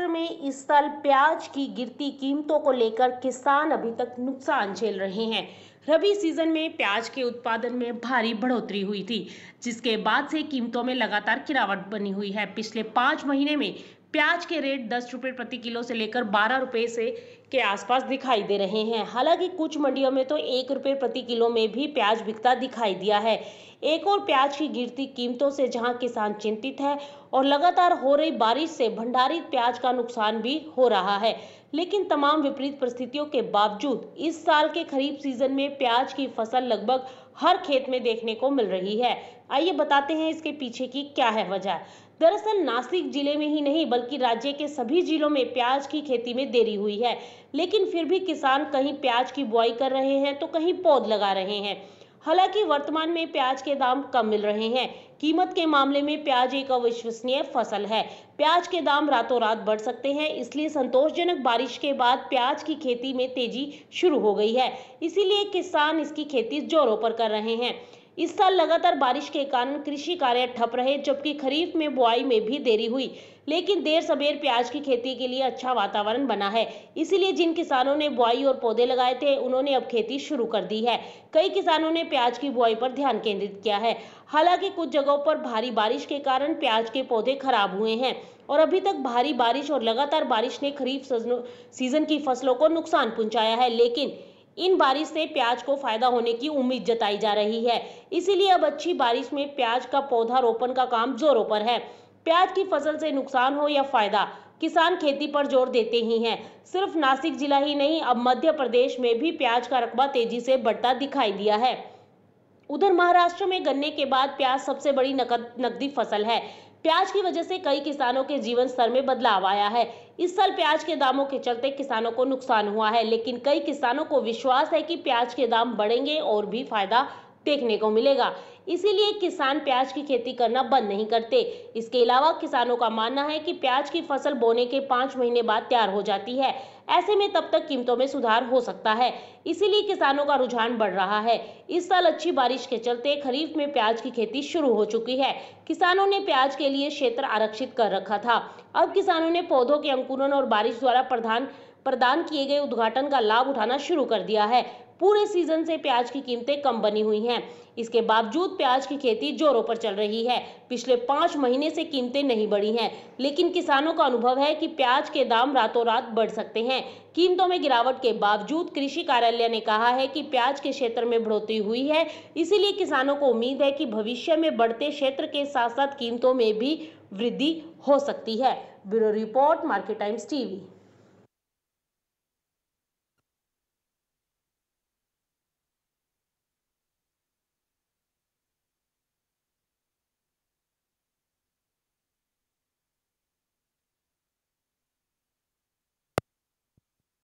महाराष्ट्र में इस साल प्याज की गिरती कीमतों को लेकर किसान अभी तक नुकसान झेल रहे हैं रबी सीजन में प्याज के उत्पादन में भारी बढ़ोतरी हुई थी जिसके बाद से कीमतों में लगातार गिरावट बनी हुई है पिछले पाँच महीने में प्याज के रेट दस रुपये प्रति किलो से लेकर बारह रुपये से के आसपास दिखाई दे रहे हैं हालांकि कुछ मंडियों में तो एक रुपये प्रति किलो में भी प्याज बिकता दिखाई दिया है एक और प्याज की गिरती कीमतों से जहां किसान चिंतित है और लगातार हो रही बारिश से भंडारित प्याज का नुकसान भी हो रहा है लेकिन तमाम विपरीत परिस्थितियों के बावजूद इस साल के खरीफ सीजन में प्याज की फसल लगभग हर खेत में देखने को मिल रही है आइए बताते हैं इसके पीछे की क्या है वजह दरअसल नासिक जिले में ही नहीं बल्कि राज्य के सभी जिलों में प्याज की खेती में देरी हुई है लेकिन फिर भी किसान कहीं प्याज की बुआई कर रहे हैं तो कहीं पौध लगा रहे हैं हालांकि वर्तमान में प्याज के दाम कम मिल रहे हैं कीमत के मामले में प्याज एक अविश्वसनीय फसल है प्याज के दाम रातों रात बढ़ सकते हैं इसलिए संतोषजनक बारिश के बाद प्याज की खेती में तेजी शुरू हो गई है इसीलिए किसान इसकी खेती जोरों पर कर रहे हैं इस साल लगातार बारिश के कारण कृषि कार्य ठप रहे जबकि खरीफ में बुआई में भी देरी हुई लेकिन देर सवेर प्याज की खेती के लिए अच्छा वातावरण बना है इसीलिए जिन किसानों ने बुआई और पौधे लगाए थे उन्होंने अब खेती शुरू कर दी है कई किसानों ने प्याज की बुआई पर ध्यान केंद्रित किया है हालांकि कुछ जगहों पर भारी बारिश के कारण प्याज के पौधे खराब हुए हैं और अभी तक भारी बारिश और लगातार बारिश ने खरीफ सीजन की फसलों को नुकसान पहुंचाया है लेकिन इन बारिश से प्याज को फायदा होने की उम्मीद जताई जा रही है इसीलिए अब अच्छी बारिश में प्याज का पौधा रोपण का काम जोरों पर है प्याज की फसल से नुकसान हो या फायदा किसान खेती पर जोर देते ही हैं सिर्फ नासिक जिला ही नहीं अब मध्य प्रदेश में भी प्याज का रकबा तेजी से बढ़ता दिखाई दिया है उधर महाराष्ट्र में गन्ने के बाद प्याज सबसे बड़ी नकद नकदी फसल है प्याज की वजह से कई किसानों के जीवन स्तर में बदलाव आया है इस साल प्याज के दामों के चलते किसानों को नुकसान हुआ है लेकिन कई किसानों को विश्वास है कि प्याज के दाम बढ़ेंगे और भी फायदा देखने को मिलेगा इसीलिए किसान प्याज की खेती करना बंद नहीं करते इसके अलावा किसानों का मानना है कि प्याज की फसल बोने के पाँच महीने बाद तैयार हो जाती है ऐसे में तब तक कीमतों में सुधार हो सकता है इसीलिए किसानों का रुझान बढ़ रहा है इस साल अच्छी बारिश के चलते खरीफ में प्याज की खेती शुरू हो चुकी है किसानों ने प्याज के लिए क्षेत्र आरक्षित कर रखा था अब किसानों ने पौधों के अंकुरन और बारिश द्वारा प्रधान प्रदान किए गए उद्घाटन का लाभ उठाना शुरू कर दिया है पूरे सीजन से प्याज की कीमतें कम बनी हुई हैं इसके बावजूद प्याज की खेती जोरों पर चल रही है पिछले पाँच महीने से कीमतें नहीं बढ़ी हैं लेकिन किसानों का अनुभव है कि प्याज के दाम रातों रात बढ़ सकते हैं कीमतों में गिरावट के बावजूद कृषि कार्यालय ने कहा है कि प्याज के क्षेत्र में बढ़ोतरी हुई है इसीलिए किसानों को उम्मीद है कि भविष्य में बढ़ते क्षेत्र के साथ साथ कीमतों में भी वृद्धि हो सकती है bureau report market times TV